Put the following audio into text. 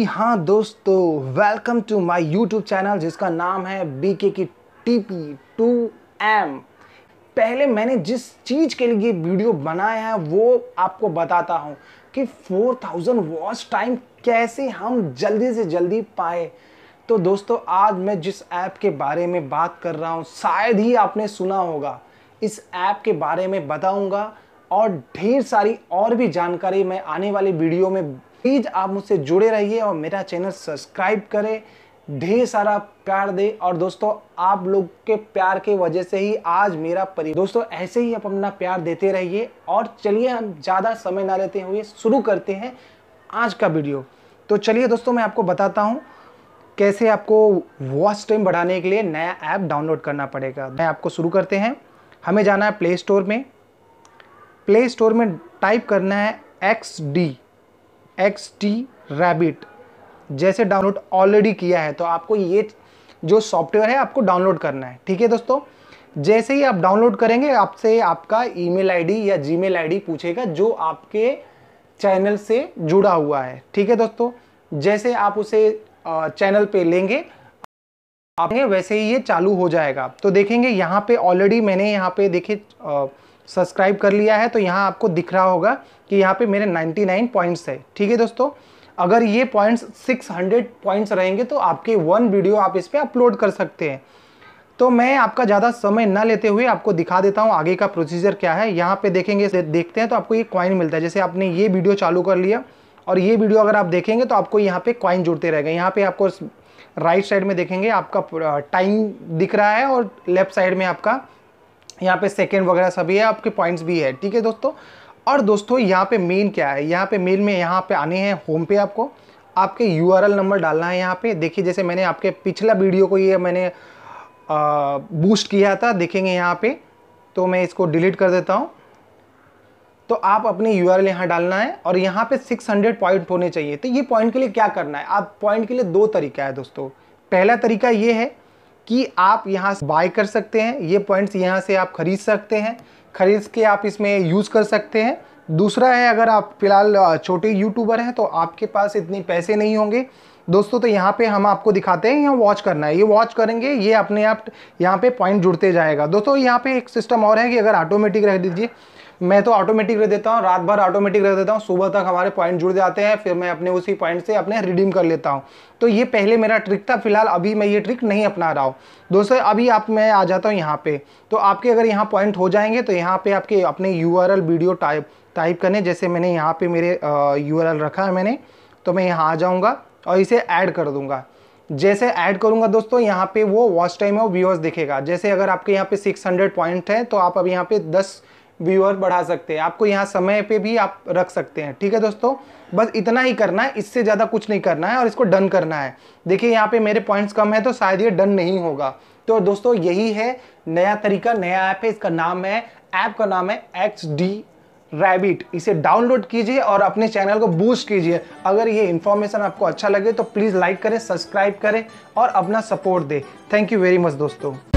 जी हाँ दोस्तों welcome to my YouTube channel जिसका नाम है बी के की टी पी टू एम पहले मैंने जिस चीज़ के लिए वीडियो बनाया है वो आपको बताता हूँ कि 4000 थाउजेंड वॉच टाइम कैसे हम जल्दी से जल्दी पाए तो दोस्तों आज मैं जिस ऐप के बारे में बात कर रहा हूँ शायद ही आपने सुना होगा इस ऐप के बारे में बताऊँगा और ढेर सारी और भी जानकारी मैं आने वाली वीडियो में प्लीज़ आप मुझसे जुड़े रहिए और मेरा चैनल सब्सक्राइब करें ढेर सारा प्यार दे और दोस्तों आप लोग के प्यार के वजह से ही आज मेरा परि दोस्तों ऐसे ही आप अपना प्यार देते रहिए और चलिए हम ज़्यादा समय ना लेते हुए शुरू करते हैं आज का वीडियो तो चलिए दोस्तों मैं आपको बताता हूँ कैसे आपको वॉच टाइम बढ़ाने के लिए नया ऐप डाउनलोड करना पड़ेगा मैं आपको शुरू करते हैं हमें जाना है प्ले स्टोर में प्ले स्टोर में टाइप करना है X D X T rabbit जैसे डाउनलोड ऑलरेडी किया है तो आपको ये जो सॉफ्टवेयर है आपको डाउनलोड करना है ठीक है दोस्तों जैसे ही आप डाउनलोड करेंगे आपसे आपका ईमेल आईडी या जीमेल आईडी पूछेगा जो आपके चैनल से जुड़ा हुआ है ठीक है दोस्तों जैसे आप उसे चैनल पे लेंगे आपने वैसे ही ये चालू हो जाएगा तो देखेंगे यहाँ पे ऑलरेडी मैंने यहाँ पे देखिए सब्सक्राइब कर लिया है तो यहाँ आपको दिख रहा होगा कि यहाँ पे मेरे 99 पॉइंट्स है ठीक है दोस्तों अगर ये पॉइंट्स 600 पॉइंट्स रहेंगे तो आपके वन वीडियो आप इस पर अपलोड कर सकते हैं तो मैं आपका ज़्यादा समय ना लेते हुए आपको दिखा देता हूँ आगे का प्रोसीजर क्या है यहाँ पे देखेंगे देखते हैं तो आपको ये कॉइन मिलता है जैसे आपने ये वीडियो चालू कर लिया और ये वीडियो अगर आप देखेंगे तो आपको यहाँ पे कॉइन जुड़ते रहेगा यहाँ पे आपको राइट साइड में देखेंगे आपका टाइम दिख रहा है और लेफ्ट साइड में आपका यहाँ पे सेकेंड वगैरह सभी है आपके पॉइंट्स भी है ठीक है दोस्तों और दोस्तों यहाँ पे मेन क्या है यहाँ पे मेन में यहाँ पे आने हैं होम पे आपको आपके यू नंबर डालना है यहाँ पे देखिए जैसे मैंने आपके पिछला वीडियो को ये मैंने आ, बूस्ट किया था देखेंगे यहाँ पे तो मैं इसको डिलीट कर देता हूँ तो आप अपने यू आर यहाँ डालना है और यहाँ पे 600 पॉइंट होने चाहिए तो ये पॉइंट के लिए क्या करना है आप पॉइंट के लिए दो तरीका है दोस्तों पहला तरीका ये है कि आप यहाँ से बाय कर सकते हैं ये पॉइंट्स यहाँ से आप खरीद सकते हैं खरीद के आप इसमें यूज़ कर सकते हैं दूसरा है अगर आप फिलहाल छोटे यूट्यूबर हैं तो आपके पास इतने पैसे नहीं होंगे दोस्तों तो यहाँ पे हम आपको दिखाते हैं यहाँ वॉच करना है ये वॉच करेंगे ये अपने आप यहाँ पे पॉइंट जुड़ते जाएगा दोस्तों यहाँ पे एक सिस्टम और है कि अगर ऑटोमेटिक रख दीजिए मैं तो ऑटोमेटिक रह देता हूँ रात भर ऑटोमेटिक रह देता हूँ सुबह तक हमारे पॉइंट जुड़ जाते हैं फिर मैं अपने उसी पॉइंट से अपने रिडीम कर लेता हूँ तो ये पहले मेरा ट्रिक था फिलहाल अभी मैं ये ट्रिक नहीं अपना रहा हूँ दोस्तों अभी आप मैं आ जाता हूँ यहाँ पे तो आपके अगर यहाँ पॉइंट हो जाएंगे तो यहाँ पे आपके अपने यू वीडियो टाइप टाइप करने जैसे मैंने यहाँ पे मेरे यू रखा है मैंने तो मैं यहाँ आ जाऊँगा और इसे ऐड कर दूँगा जैसे ऐड करूंगा दोस्तों यहाँ पे वो वॉच टाइम और व्यूअर्स दिखेगा जैसे अगर आपके यहाँ पे 600 पॉइंट है तो आप अब यहाँ पे व्यूअर बढ़ा सकते हैं आपको यहाँ समय पे भी आप रख सकते हैं ठीक है दोस्तों बस इतना ही करना है इससे ज़्यादा कुछ नहीं करना है और इसको डन करना है देखिए यहाँ पे मेरे पॉइंट्स कम है तो शायद ये डन नहीं होगा तो दोस्तों यही है नया तरीका नया ऐप है इसका नाम है ऐप का नाम है एक्स डी रैबिट इसे डाउनलोड कीजिए और अपने चैनल को बूस्ट कीजिए अगर ये इन्फॉर्मेशन आपको अच्छा लगे तो प्लीज़ लाइक करें सब्सक्राइब करें और अपना सपोर्ट दें थैंक यू वेरी मच दोस्तों